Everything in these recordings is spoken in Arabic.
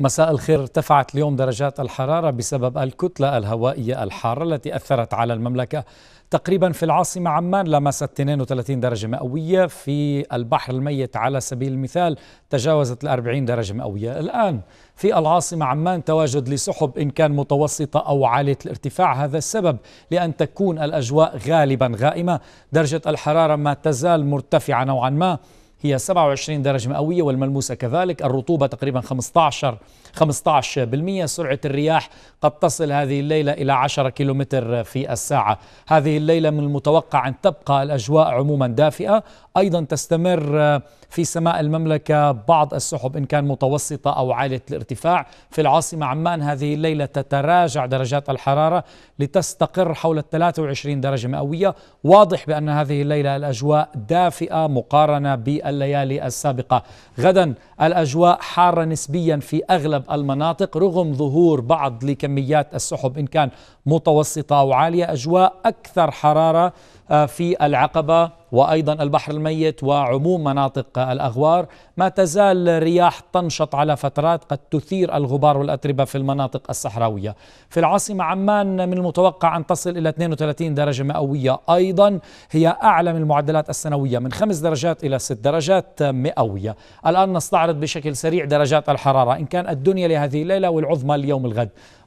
مساء الخير ارتفعت اليوم درجات الحرارة بسبب الكتلة الهوائية الحارة التي أثرت على المملكة تقريبا في العاصمة عمان لمست 32 درجة مئوية في البحر الميت على سبيل المثال تجاوزت ال 40 درجة مئوية الآن في العاصمة عمان تواجد لسحب إن كان متوسطة أو عالية الارتفاع هذا السبب لأن تكون الأجواء غالبا غائمة درجة الحرارة ما تزال مرتفعة نوعا ما هي 27 درجة مئوية والملموسة كذلك الرطوبة تقريبا 15 15% سرعة الرياح قد تصل هذه الليلة إلى 10 كيلومتر في الساعة هذه الليلة من المتوقع أن تبقى الأجواء عموما دافئة أيضا تستمر في سماء المملكة بعض السحب إن كان متوسطة أو عالية الارتفاع في العاصمة عمان هذه الليلة تتراجع درجات الحرارة لتستقر حول 23 درجة مئوية واضح بأن هذه الليلة الأجواء دافئة مقارنة بال الليالي السابقة غدا الأجواء حارة نسبيا في أغلب المناطق رغم ظهور بعض لكميات السحب إن كان متوسطة أو عالية أجواء أكثر حرارة آه، في العقبة وأيضا البحر الميت وعموم مناطق الأغوار ما تزال رياح تنشط على فترات قد تثير الغبار والأتربة في المناطق الصحراوية في العاصمة عمان من المتوقع أن تصل إلى 32 درجة مئوية أيضا هي أعلى من المعدلات السنوية من 5 درجات إلى 6 درجات مئوية الآن نستعرض بشكل سريع درجات الحرارة إن كان الدنيا لهذه الليلة والعظمى اليوم الغد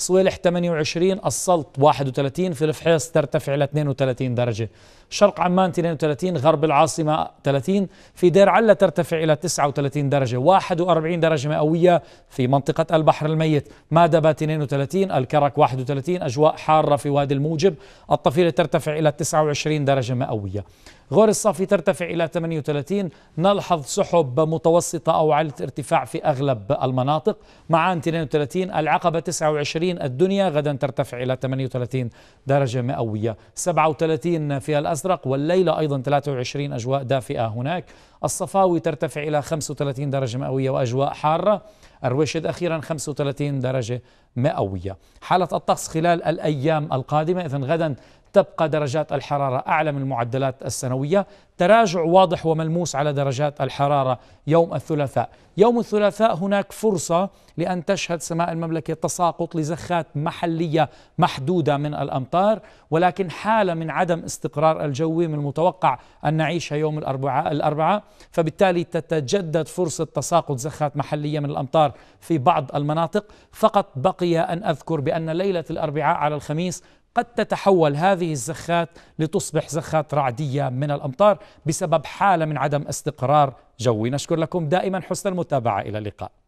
صويلح 28 السلط 31 في الفحيص ترتفع إلى 32 درجة شرق عمان 32 غرب العاصمة 30 في دير علة ترتفع إلى 39 درجة 41 درجة مئوية في منطقة البحر الميت مادبة 32 الكرك 31 أجواء حارة في وادي الموجب الطفيلة ترتفع إلى 29 درجة مئوية غور الصافي ترتفع إلى 38 نلحظ سحب متوسطة أو علة ارتفاع في أغلب المناطق معان 32 العقبة 29 30 الدنيا غدا ترتفع إلى 38 درجة مئوية 37 في الأزرق والليلة أيضا 23 أجواء دافئة هناك الصفاوي ترتفع إلى 35 درجة مئوية وأجواء حارة الرويشد أخيرا 35 درجة مئوية حالة الطقس خلال الأيام القادمة إذا غدا تبقى درجات الحرارة أعلى من المعدلات السنوية تراجع واضح وملموس على درجات الحرارة يوم الثلاثاء يوم الثلاثاء هناك فرصة لأن تشهد سماء المملكة تساقط لزخات محلية محدودة من الأمطار ولكن حالة من عدم استقرار الجوي من المتوقع أن نعيشها يوم الأربعاء, الأربعاء فبالتالي تتجدد فرصة تساقط زخات محلية من الأمطار في بعض المناطق فقط بقى بقي أن أذكر بأن ليلة الأربعاء على الخميس قد تتحول هذه الزخات لتصبح زخات رعدية من الأمطار بسبب حالة من عدم استقرار جوي نشكر لكم دائما حسن المتابعة إلى اللقاء